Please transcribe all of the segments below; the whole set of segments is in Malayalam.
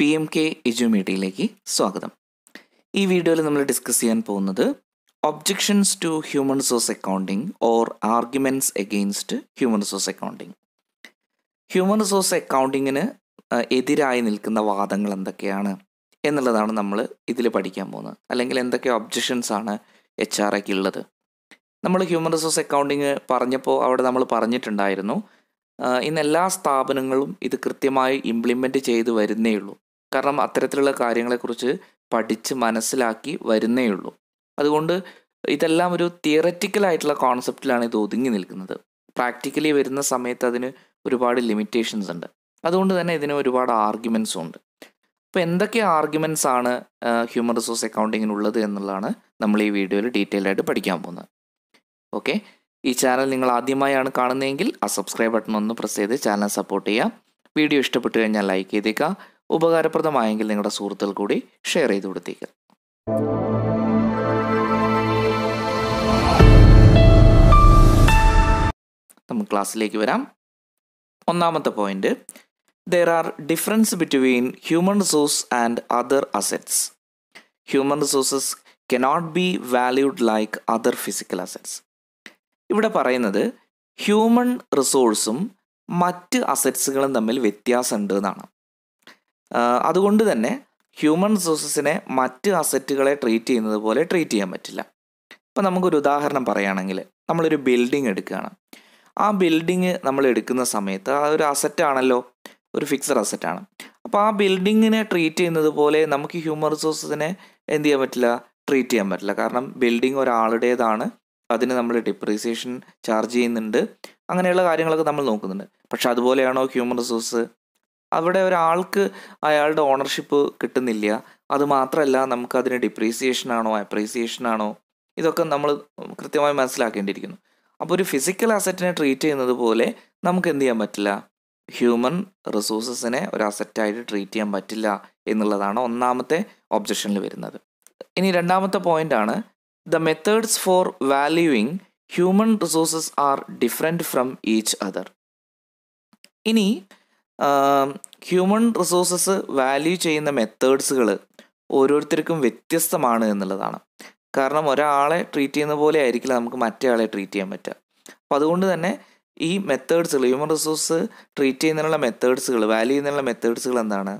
പി എം കെ എജ്യൂമീഡിയയിലേക്ക് സ്വാഗതം ഈ വീഡിയോയിൽ നമ്മൾ ഡിസ്കസ് ചെയ്യാൻ പോകുന്നത് objections to human resource accounting or arguments against human resource accounting human resource അക്കൗണ്ടിങ്ങിന് എതിരായി നിൽക്കുന്ന വാദങ്ങൾ എന്തൊക്കെയാണ് എന്നുള്ളതാണ് നമ്മൾ ഇതിൽ പഠിക്കാൻ പോകുന്നത് അല്ലെങ്കിൽ എന്തൊക്കെ ഒബ്ജെക്ഷൻസ് ആണ് എച്ച് ആർ ഐക്ക് ഉള്ളത് നമ്മൾ ഹ്യൂമൻ റിസോഴ്സ് അക്കൗണ്ടിങ് പറഞ്ഞപ്പോൾ അവിടെ നമ്മൾ പറഞ്ഞിട്ടുണ്ടായിരുന്നു ഇന്ന് എല്ലാ സ്ഥാപനങ്ങളും ഇത് കൃത്യമായി ഇംപ്ലിമെൻറ്റ് ചെയ്തു വരുന്നേ ഉള്ളൂ കാരണം അത്തരത്തിലുള്ള കാര്യങ്ങളെക്കുറിച്ച് പഠിച്ച് മനസ്സിലാക്കി വരുന്നേ ഉള്ളൂ അതുകൊണ്ട് ഇതെല്ലാം ഒരു തിയററ്റിക്കലായിട്ടുള്ള കോൺസെപ്റ്റിലാണ് ഇത് ഒതുങ്ങി നിൽക്കുന്നത് പ്രാക്ടിക്കലി വരുന്ന സമയത്ത് അതിന് ഒരുപാട് ലിമിറ്റേഷൻസ് ഉണ്ട് അതുകൊണ്ട് തന്നെ ഇതിന് ഒരുപാട് ആർഗ്യുമെൻസും ഉണ്ട് അപ്പോൾ എന്തൊക്കെ ആർഗ്യുമെൻസ് ആണ് ഹ്യൂമൻ റിസോഴ്സ് അക്കൗണ്ടിങ്ങിനുള്ളത് എന്നുള്ളതാണ് നമ്മൾ ഈ വീഡിയോയിൽ ഡീറ്റെയിൽ ആയിട്ട് പഠിക്കാൻ പോകുന്നത് ഓക്കെ ഈ ചാനൽ നിങ്ങൾ ആദ്യമായാണ് കാണുന്നതെങ്കിൽ ആ സബ്സ്ക്രൈബ് ബട്ടൺ ഒന്ന് പ്രസ് ചെയ്ത് ചാനൽ സപ്പോർട്ട് ചെയ്യുക വീഡിയോ ഇഷ്ടപ്പെട്ടു കഴിഞ്ഞാൽ ലൈക്ക് ചെയ്തേക്കാം ഉപകാരപ്രദമായെങ്കിൽ നിങ്ങളുടെ സുഹൃത്തുക്കൾ കൂടി ഷെയർ ചെയ്ത് കൊടുത്തേക്കുക നമുക്ക് ക്ലാസ്സിലേക്ക് വരാം ഒന്നാമത്തെ point there are difference between human resource and other assets human resources cannot be valued like other physical assets ഇവിടെ പറയുന്നത് ഹ്യൂമൺ റിസോഴ്സും മറ്റ് അസറ്റ്സുകളും തമ്മിൽ വ്യത്യാസമുണ്ട് എന്നാണ് അതുകൊണ്ട് തന്നെ ഹ്യൂമൻ റിസോഴ്സസിനെ മറ്റ് അസറ്റുകളെ ട്രീറ്റ് ചെയ്യുന്നത് പോലെ ട്രീറ്റ് ചെയ്യാൻ പറ്റില്ല ഇപ്പം നമുക്കൊരു ഉദാഹരണം പറയുകയാണെങ്കിൽ നമ്മളൊരു ബിൽഡിംഗ് എടുക്കുകയാണ് ആ ബിൽഡിങ് നമ്മൾ എടുക്കുന്ന സമയത്ത് ആ ഒരു അസറ്റാണല്ലോ ഒരു ഫിക്സഡ് അസറ്റാണ് അപ്പോൾ ആ ബിൽഡിങ്ങിനെ ട്രീറ്റ് ചെയ്യുന്നത് പോലെ നമുക്ക് ഹ്യൂമൻ റിസോഴ്സസിനെ എന്ത് ചെയ്യാൻ പറ്റില്ല ട്രീറ്റ് ചെയ്യാൻ പറ്റില്ല കാരണം ബിൽഡിംഗ് ഒരാളുടേതാണ് അതിന് നമ്മൾ ഡിപ്രീസിയേഷൻ ചാർജ് ചെയ്യുന്നുണ്ട് അങ്ങനെയുള്ള കാര്യങ്ങളൊക്കെ നമ്മൾ നോക്കുന്നുണ്ട് പക്ഷെ അതുപോലെയാണോ ഹ്യൂമൻ റിസോഴ്സ് അവിടെ ഒരാൾക്ക് അയാളുടെ ഓണർഷിപ്പ് കിട്ടുന്നില്ല അത് മാത്രമല്ല നമുക്കതിന് ഡിപ്രീസിയേഷൻ ആണോ അപ്രീസിയേഷൻ ആണോ ഇതൊക്കെ നമ്മൾ കൃത്യമായി മനസ്സിലാക്കേണ്ടിയിരിക്കുന്നു അപ്പോൾ ഒരു ഫിസിക്കൽ അസറ്റിനെ ട്രീറ്റ് ചെയ്യുന്നത് പോലെ നമുക്ക് എന്ത് ചെയ്യാൻ പറ്റില്ല ഹ്യൂമൻ റിസോഴ്സസിനെ ഒരു അസറ്റായിട്ട് ട്രീറ്റ് ചെയ്യാൻ പറ്റില്ല എന്നുള്ളതാണ് ഒന്നാമത്തെ ഒബ്ജക്ഷനിൽ വരുന്നത് ഇനി രണ്ടാമത്തെ പോയിന്റ് ആണ് the methods for valuing human resources are different from each other ഇനി ഹ്യൂമൺ റിസോഴ്സസ് വാല്യൂ ചെയ്യുന്ന മെത്തേഡ്സുകൾ ഓരോരുത്തർക്കും വ്യത്യസ്തമാണ് എന്നുള്ളതാണ് കാരണം ഒരാളെ ട്രീറ്റ് ചെയ്യുന്ന പോലെ ആയിരിക്കില്ല നമുക്ക് മറ്റേ ആളെ ട്രീറ്റ് ചെയ്യാൻ പറ്റുക അപ്പോൾ അതുകൊണ്ട് തന്നെ ഈ മെത്തേഡ്സുകൾ ഹ്യൂമൻ റിസോഴ്സ് ട്രീറ്റ് ചെയ്യുന്നതിനുള്ള മെത്തേഡ്സുകൾ വാല്യൂ ചെയ്യുന്നതിനുള്ള മെത്തേഡ്സുകൾ എന്താണ്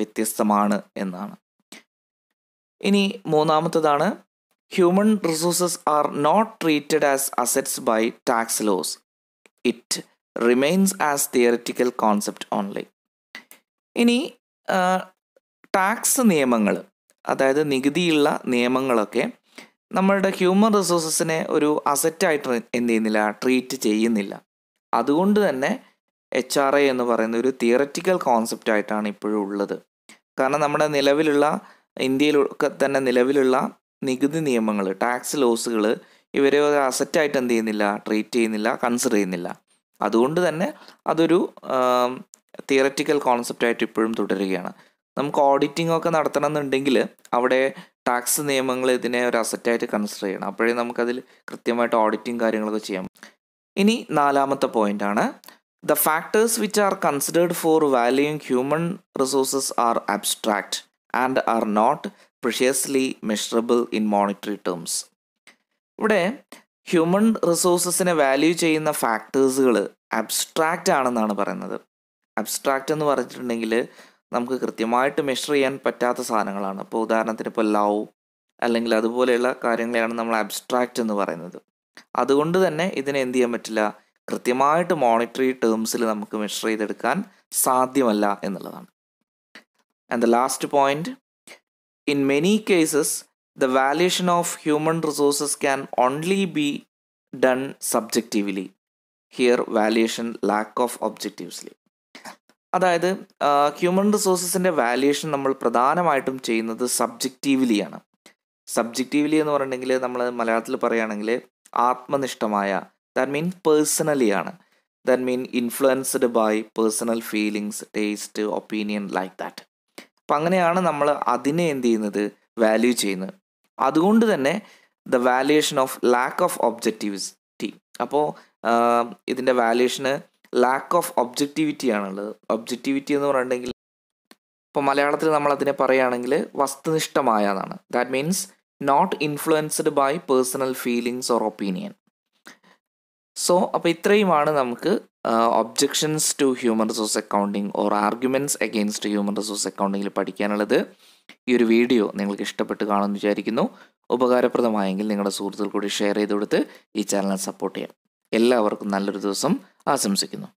വ്യത്യസ്തമാണ് എന്നാണ് ഇനി മൂന്നാമത്തതാണ് human resources are not treated as assets by tax laws it remains as theoretical concept only ഇനി ടാക്സ് നിയമങ്ങൾ അതായത് നികുതിയുള്ള നിയമങ്ങളൊക്കെ നമ്മളുടെ ഹ്യൂമൻ റിസോഴ്സസിനെ ഒരു അസറ്റായിട്ട് എന്ത് ചെയ്യുന്നില്ല ട്രീറ്റ് ചെയ്യുന്നില്ല അതുകൊണ്ട് തന്നെ എച്ച് ആർ ഐ എന്ന് പറയുന്ന ഒരു തിയററ്റിക്കൽ കോൺസെപ്റ്റ് ആയിട്ടാണ് ഇപ്പോഴും ഉള്ളത് കാരണം നമ്മുടെ നിലവിലുള്ള ഇന്ത്യയിലൊക്കെ തന്നെ നിലവിലുള്ള നികുതി നിയമങ്ങൾ ടാക്സ് ലോസുകൾ ഇവരെ ഒരു അസറ്റായിട്ട് എന്ത് ചെയ്യുന്നില്ല ട്രീറ്റ് ചെയ്യുന്നില്ല കൺസിഡർ ചെയ്യുന്നില്ല അതുകൊണ്ട് തന്നെ അതൊരു തിയററ്റിക്കൽ കോൺസെപ്റ്റായിട്ട് ഇപ്പോഴും തുടരുകയാണ് നമുക്ക് ഓഡിറ്റിംഗ് ഒക്കെ നടത്തണം എന്നുണ്ടെങ്കിൽ അവിടെ ടാക്സ് നിയമങ്ങൾ ഇതിനെ ഒരു അസറ്റായിട്ട് കൺസിഡർ ചെയ്യണം അപ്പോഴേ നമുക്കതിൽ കൃത്യമായിട്ട് ഓഡിറ്റിംഗ് കാര്യങ്ങളൊക്കെ ചെയ്യാം ഇനി നാലാമത്തെ പോയിന്റ് ആണ് the factors which are considered for valuing human resources are abstract and are not precisely measurable in monetary terms ഇവിടെ ഹ്യൂമൺ റിസോഴ്സസിനെ വാല്യൂ ചെയ്യുന്ന ഫാക്ടേഴ്സുകൾ അബ്സ്ട്രാക്റ്റ് ആണെന്നാണ് പറയുന്നത് അബ്സ്ട്രാക്റ്റ് എന്ന് പറഞ്ഞിട്ടുണ്ടെങ്കിൽ നമുക്ക് കൃത്യമായിട്ട് മെഷർ ചെയ്യാൻ പറ്റാത്ത സാധനങ്ങളാണ് ഇപ്പോൾ ഉദാഹരണത്തിന് ഇപ്പോൾ ലവ് അല്ലെങ്കിൽ അതുപോലെയുള്ള കാര്യങ്ങളെയാണ് നമ്മൾ അബ്സ്ട്രാക്റ്റ് എന്ന് പറയുന്നത് അതുകൊണ്ട് തന്നെ ഇതിനെ എന്ത് ചെയ്യാൻ പറ്റില്ല കൃത്യമായിട്ട് മോണിറ്ററി ടേംസിൽ നമുക്ക് മെഷർ ചെയ്തെടുക്കാൻ സാധ്യമല്ല എന്നുള്ളതാണ് and the last point in many cases the valuation of human resources can only be done subjectively. Here, valuation lack of objectively. അതായത് ഹ്യൂമൻ റിസോഴ്സസിൻ്റെ വാല്യുവേഷൻ നമ്മൾ പ്രധാനമായിട്ടും ചെയ്യുന്നത് സബ്ജക്റ്റീവ്ലിയാണ് സബ്ജക്റ്റീവ്ലി എന്ന് പറഞ്ഞിട്ടുണ്ടെങ്കിൽ നമ്മൾ മലയാളത്തിൽ പറയുകയാണെങ്കിൽ ആത്മനിഷ്ഠമായ ദാറ്റ് മീൻ പേഴ്സണലി ആണ് that mean influenced by personal feelings taste opinion like that അപ്പം അങ്ങനെയാണ് നമ്മൾ അതിനെ എന്ത് ചെയ്യുന്നത് വാല്യൂ ചെയ്യുന്നത് അതുകൊണ്ട് തന്നെ the valuation of lack of objectivity അപ്പോൾ ഇതിൻ്റെ വാല്യുവേഷന് ലാക്ക് ഓഫ് ഒബ്ജക്റ്റിവിറ്റി ആണുള്ളത് ഒബ്ജക്റ്റിവിറ്റി എന്ന് പറഞ്ഞിട്ടുണ്ടെങ്കിൽ ഇപ്പോൾ മലയാളത്തിൽ നമ്മൾ അതിനെ പറയുകയാണെങ്കിൽ വസ്തുനിഷ്ഠമായ എന്നാണ് that means not influenced by personal feelings or opinion so അപ്പോൾ ഇത്രയുമാണ് നമുക്ക് objections to human resource accounting or arguments against human resource അക്കൗണ്ടിങ്ങിൽ പഠിക്കാനുള്ളത് ഈ ഒരു വീഡിയോ നിങ്ങൾക്ക് ഇഷ്ടപ്പെട്ട് കാണുമെന്ന് വിചാരിക്കുന്നു ഉപകാരപ്രദമായെങ്കിൽ നിങ്ങളുടെ സുഹൃത്തുക്കൾ കൂടി ഷെയർ ചെയ്ത് കൊടുത്ത് ഈ ചാനൽ സപ്പോർട്ട് ചെയ്യാം എല്ലാവർക്കും നല്ലൊരു ദിവസം ആശംസിക്കുന്നു